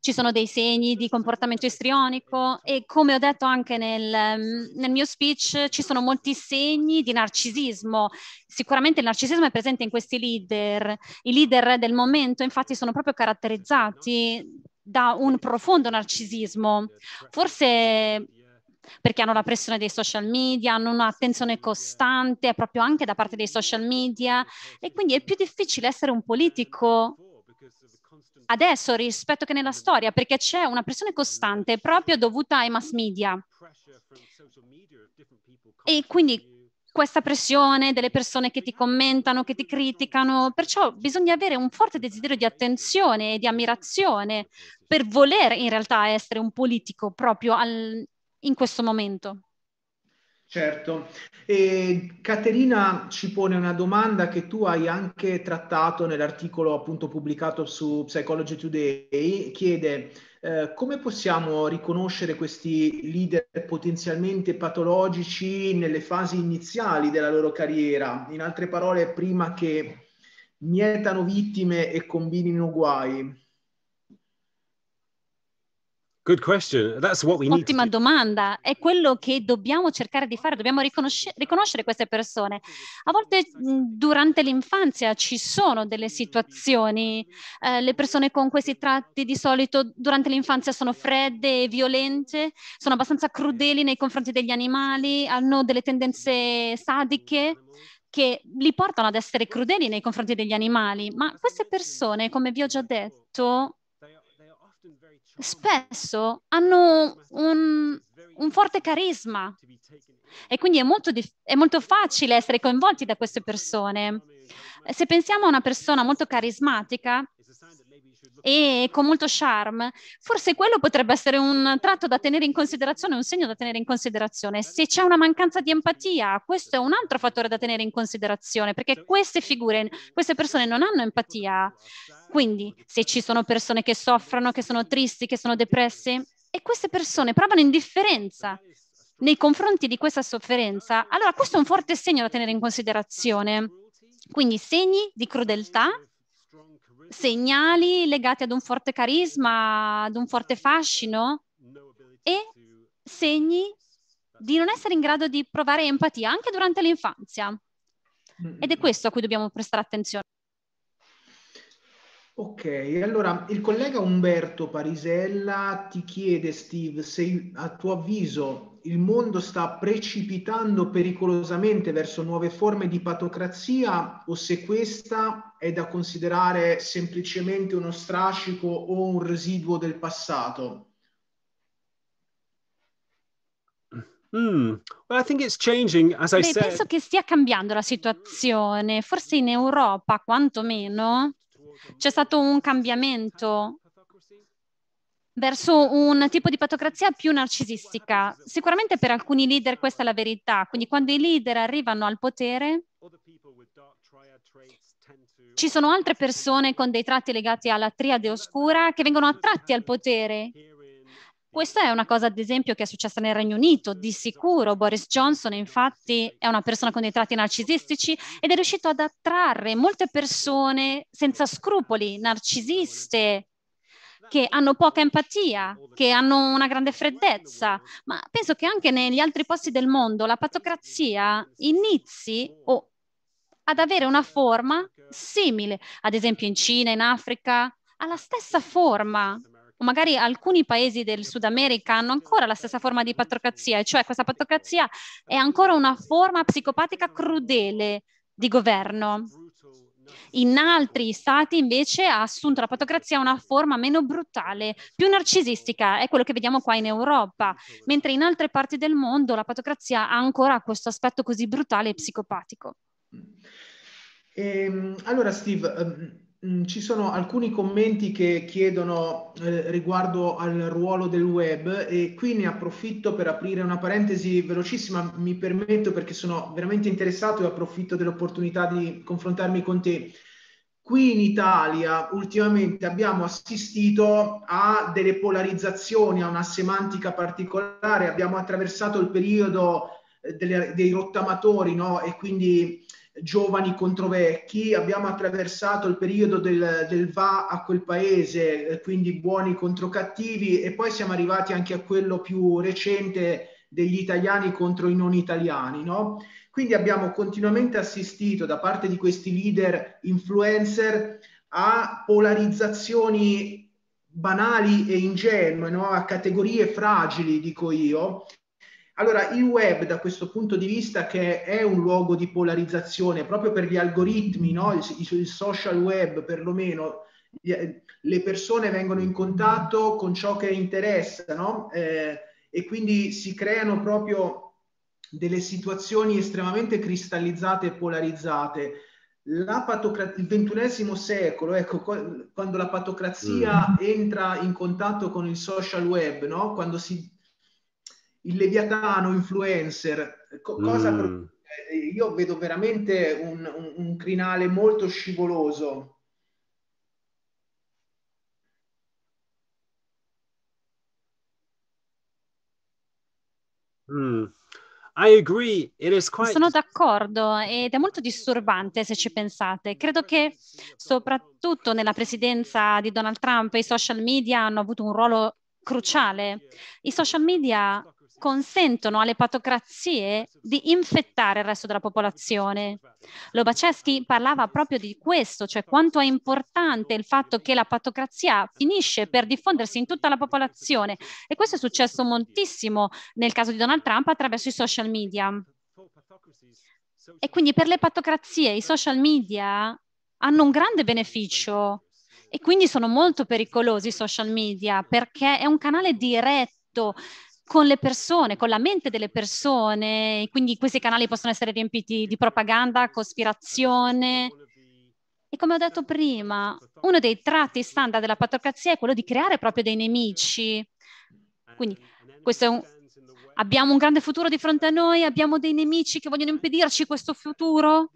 ci sono dei segni di comportamento istrionico e come ho detto anche nel, mm, nel, mio speech ci sono molti segni di narcisismo. Sicuramente il narcisismo è presente in questi leader. I leader del momento infatti sono proprio caratterizzati da un profondo narcisismo, forse perché hanno la pressione dei social media, hanno un'attenzione costante proprio anche da parte dei social media e quindi è più difficile essere un politico adesso rispetto che nella storia, perché c'è una pressione costante proprio dovuta ai mass media. E quindi questa pressione delle persone che ti commentano, che ti criticano, perciò bisogna avere un forte desiderio di attenzione e di ammirazione per voler in realtà essere un politico proprio al, in questo momento. Certo. E Caterina ci pone una domanda che tu hai anche trattato nell'articolo appunto pubblicato su Psychology Today, chiede eh, come possiamo riconoscere questi leader potenzialmente patologici nelle fasi iniziali della loro carriera, in altre parole prima che mietano vittime e combinino guai? Good question. That's what we need Ottima domanda. È quello che dobbiamo cercare di fare, dobbiamo riconosce- riconoscere queste persone. A volte durante l'infanzia ci sono delle situazioni, eh, le persone con questi tratti di solito durante l'infanzia sono fredde e violente, sono abbastanza crudeli nei confronti degli animali, hanno delle tendenze sadiche che li portano ad essere crudeli nei confronti degli animali, ma queste persone, come vi ho già detto, spesso hanno un, un forte carisma e quindi è molto, è molto, facile essere coinvolti da queste persone. Se pensiamo a una persona molto carismatica, e con molto charme, forse quello potrebbe essere un tratto da tenere in considerazione, un segno da tenere in considerazione. Se c'è una mancanza di empatia, questo è un altro fattore da tenere in considerazione, perché cioè, queste figure, queste persone non hanno empatia. Quindi se ci sono persone che soffrono, che sono tristi, che sono depresse, e queste persone provano indifferenza nei confronti di questa sofferenza, allora questo è un forte segno da tenere in considerazione. Quindi segni di crudeltà segnali legati ad un forte carisma, ad un forte fascino e segni di non essere in grado di provare empatia anche durante l'infanzia. Ed è questo a cui dobbiamo prestare attenzione. Ok, allora il collega Umberto Parisella ti chiede, Steve, se a tuo avviso il mondo sta precipitando pericolosamente verso nuove forme di patocrazia o se questa è da considerare semplicemente uno strascico o un residuo del passato? Mm. Well, Beh, penso che stia cambiando la situazione, forse in Europa quantomeno c'è stato un cambiamento verso un tipo di patocrazia più narcisistica. Sicuramente per alcuni leader questa è la verità, quindi quando i leader arrivano al potere ci sono altre persone con dei tratti legati alla triade oscura che vengono attratti al potere. Questa è una cosa, ad esempio, che è successa nel Regno Unito, di sicuro. Boris Johnson, infatti, è una persona con dei tratti narcisistici ed è riuscito ad attrarre molte persone senza scrupoli, narcisiste, che hanno poca empatia, che hanno una grande freddezza, ma penso che anche negli altri posti del mondo la patocrazia inizi o ad avere una forma simile, ad esempio in Cina, in Africa, ha la stessa forma. O magari alcuni paesi del Sud America hanno ancora la stessa forma di patocrazia, cioè questa patocrazia è ancora una forma psicopatica crudele di governo in altri stati invece ha assunto la patocrazia una forma meno brutale, più narcisistica, è quello che vediamo qua in Europa, mentre in altre parti del mondo la patocrazia ha ancora questo aspetto così brutale e psicopatico. Ehm, allora Steve, ehm, Mm, ci sono alcuni commenti che chiedono eh, riguardo al ruolo del web e qui ne approfitto per aprire una parentesi velocissima, mi permetto perché sono veramente interessato e approfitto dell'opportunità di confrontarmi con te. Qui in Italia ultimamente abbiamo assistito a delle polarizzazioni, a una semantica particolare, abbiamo attraversato il periodo eh, delle, dei rottamatori no? e quindi giovani contro vecchi, abbiamo attraversato il periodo del, del, va a quel paese, eh, quindi buoni contro cattivi e poi siamo arrivati anche a quello più recente degli italiani contro i non italiani, no? Quindi abbiamo continuamente assistito da parte di questi leader influencer a polarizzazioni banali e ingenue, no? a categorie fragili, dico io, allora, il web da questo punto di vista che è un luogo di polarizzazione proprio per gli algoritmi, no? il, il, social web perlomeno, le persone vengono in contatto con ciò che interessa no? eh, e quindi si creano proprio delle situazioni estremamente cristallizzate e polarizzate. il ventunesimo secolo, ecco, quando la patocrazia mm. entra in contatto con il social web, no? quando si il leviatano influencer, co- cosa mm. Eh, io vedo veramente un, un, un crinale molto scivoloso. Mm. I agree, it is quite... Sono d'accordo ed è molto disturbante se ci pensate. Credo che soprattutto nella presidenza di Donald Trump i social media hanno avuto un ruolo cruciale. I social media consentono alle patocrazie di infettare il resto della popolazione. Lobachevsky parlava proprio di questo, cioè quanto è importante il fatto che la patocrazia finisce per diffondersi in tutta la popolazione e questo è successo moltissimo nel caso di Donald Trump attraverso i social media. E quindi per le patocrazie i social media hanno un grande beneficio e quindi sono molto pericolosi i social media perché è un canale diretto con le persone, con la mente delle persone, quindi questi canali possono essere riempiti di propaganda, cospirazione. E come ho detto prima, uno dei tratti standard della patocrazia è quello di creare proprio dei nemici. Quindi un, abbiamo un grande futuro di fronte a noi, abbiamo dei nemici che vogliono impedirci questo futuro.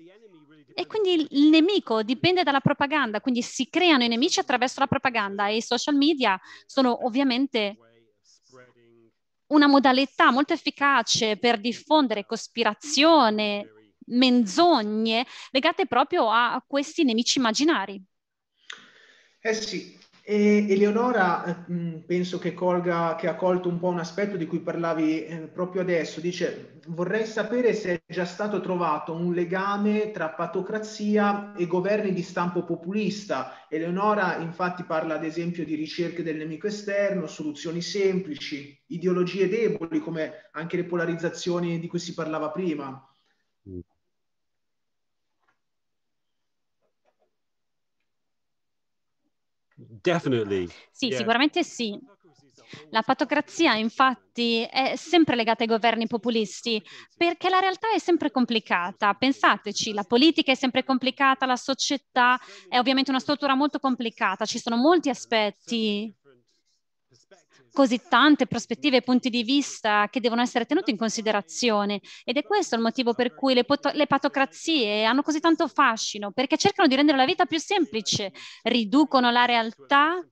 E quindi il nemico dipende dalla propaganda, quindi si creano i nemici attraverso la propaganda e i social media sono ovviamente una modalità molto efficace per diffondere cospirazione, menzogne legate proprio a questi nemici immaginari. Eh sì, e Eleonora eh, mm, penso che, colga, che ha colto un po' un aspetto di cui parlavi eh, proprio adesso, dice vorrei sapere se è già stato trovato un legame tra patocrazia e governi di stampo populista. Eleonora infatti parla ad esempio di ricerche del nemico esterno, soluzioni semplici, ideologie deboli come anche le polarizzazioni di cui si parlava prima. Definitely. Sì, yeah. sicuramente sì. La patocrazia infatti è sempre legata ai governi populisti perché la realtà è sempre complicata. Pensateci, la politica è sempre complicata, la società è ovviamente una struttura molto complicata, ci sono molti aspetti così tante prospettive e punti di vista che devono essere tenuti in considerazione ed è questo il motivo per cui le, pot- le patocrazie hanno così tanto fascino, perché cercano di rendere la vita più semplice, riducono la realtà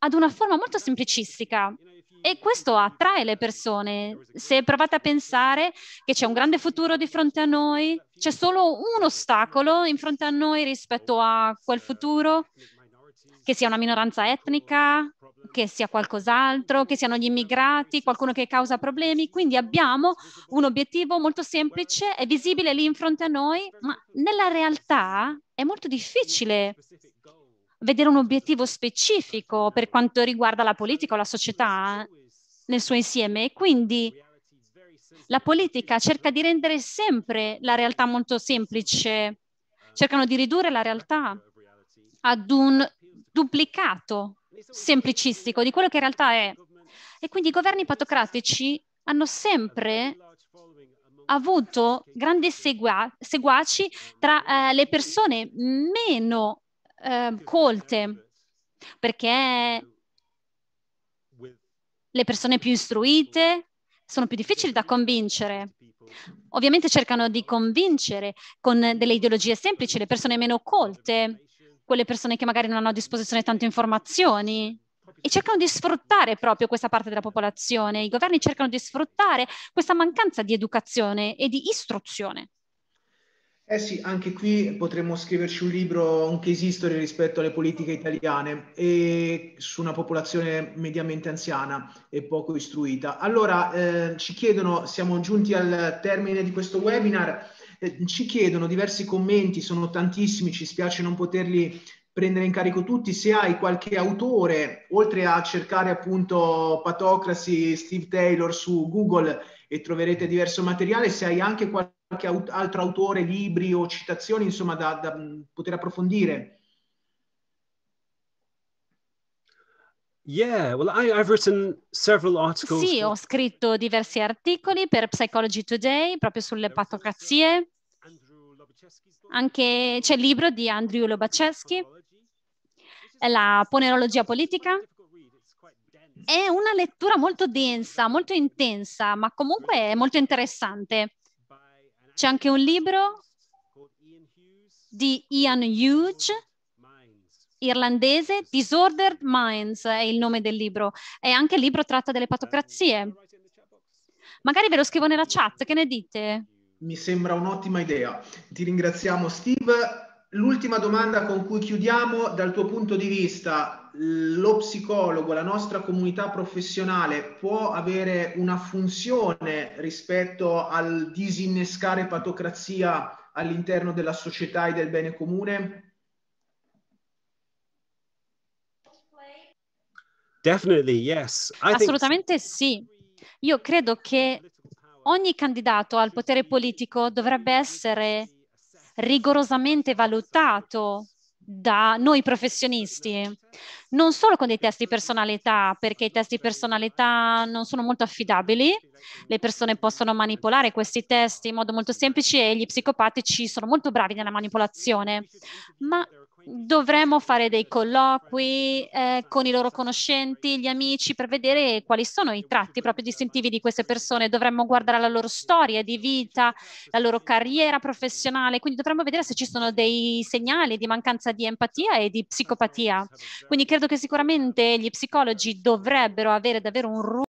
ad una forma molto semplicistica. E questo attrae le persone. Se provate a pensare che c'è un grande futuro di fronte a noi, c'è solo un ostacolo in fronte a noi rispetto a quel futuro, che sia una minoranza etnica, che sia qualcos'altro, che siano gli immigrati, qualcuno che causa problemi. Quindi abbiamo un obiettivo molto semplice, è visibile lì in fronte a noi, ma nella realtà è molto difficile vedere un obiettivo specifico per quanto riguarda la politica o la società nel suo insieme. Quindi la politica cerca di rendere sempre la realtà molto semplice, cercano di ridurre la realtà ad un duplicato semplicistico di quello che in realtà è. E quindi i governi patocratici hanno sempre avuto grandi segua- seguaci tra eh, le persone meno eh, colte, perché le persone più istruite sono più difficili da convincere. Ovviamente cercano di convincere con delle ideologie semplici le persone meno colte quelle persone che magari non hanno a disposizione tante informazioni e cercano di sfruttare proprio questa parte della popolazione. I governi cercano di sfruttare questa mancanza di educazione e di istruzione. Eh sì, anche qui potremmo scriverci un libro, un case history rispetto alle politiche italiane e su una popolazione mediamente anziana e poco istruita. Allora, eh, ci chiedono, siamo giunti al termine di questo webinar. Eh, ci chiedono diversi commenti, sono tantissimi, ci spiace non poterli prendere in carico tutti. Se hai qualche autore, oltre a cercare appunto Patocracy, Steve Taylor su Google e troverete diverso materiale, se hai anche qualche aut- altro autore, libri o citazioni, insomma, da, da poter approfondire Yeah, well, I, I've written several articles. Sì, ho scritto diversi articoli per Psychology Today proprio sulle patocrazie. Anche c'è il libro di Andrew Lobachevsky, La ponerologia politica. È una lettura molto densa, molto intensa, ma comunque è molto interessante. C'è anche un libro di Ian Hughes irlandese, Disordered Minds è il nome del libro e anche il libro tratta delle patocrazie. Magari ve lo scrivo nella chat, che ne dite? Mi sembra un'ottima idea. Ti ringraziamo Steve. L'ultima domanda con cui chiudiamo, dal tuo punto di vista, lo psicologo, la nostra comunità professionale può avere una funzione rispetto al disinnescare patocrazia all'interno della società e del bene comune? Definitely, yes. I Assolutamente so. sì. Io credo che ogni candidato al potere politico dovrebbe essere rigorosamente valutato da noi professionisti, non solo con dei test di personalità, perché i test di personalità non sono molto affidabili, le persone possono manipolare questi test in modo molto semplice e gli psicopatici sono molto bravi nella manipolazione, ma dovremmo fare dei colloqui eh, con i loro conoscenti, gli amici, per vedere quali sono i tratti proprio distintivi di queste persone. Dovremmo guardare la loro storia di vita, la loro carriera professionale, quindi dovremmo vedere se ci sono dei segnali di mancanza di empatia e di psicopatia. Quindi credo che sicuramente gli psicologi dovrebbero avere davvero un ruolo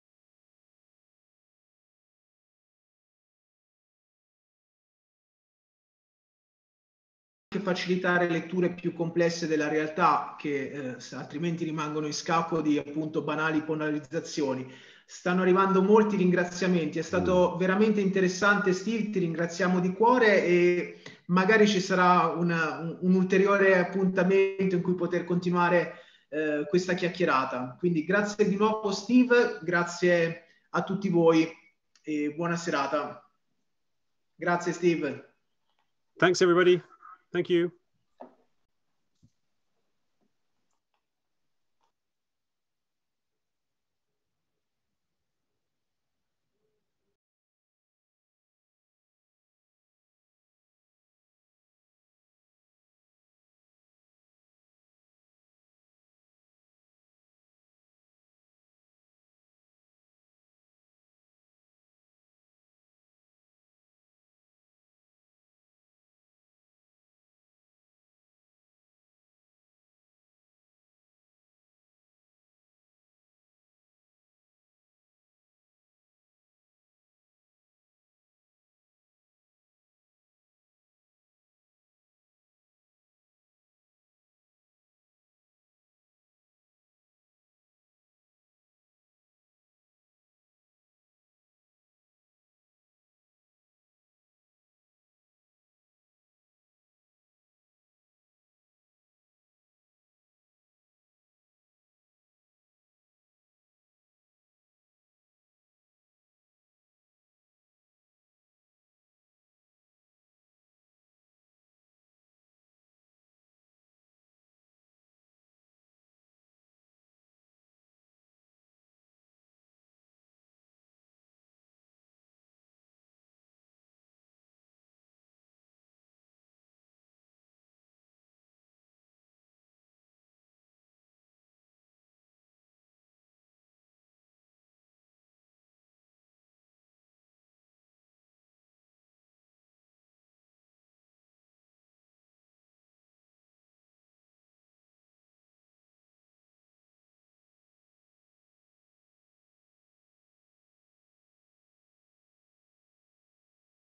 anche facilitare letture più complesse della realtà che eh, altrimenti rimangono in scacco di appunto banali polarizzazioni. Stanno arrivando molti ringraziamenti, è stato mm. veramente interessante Steve, ti ringraziamo di cuore e magari ci sarà una, un ulteriore appuntamento in cui poter continuare eh, questa chiacchierata. Quindi grazie di nuovo Steve, grazie a tutti voi e buona serata. Grazie Steve. Thanks everybody. Thank you.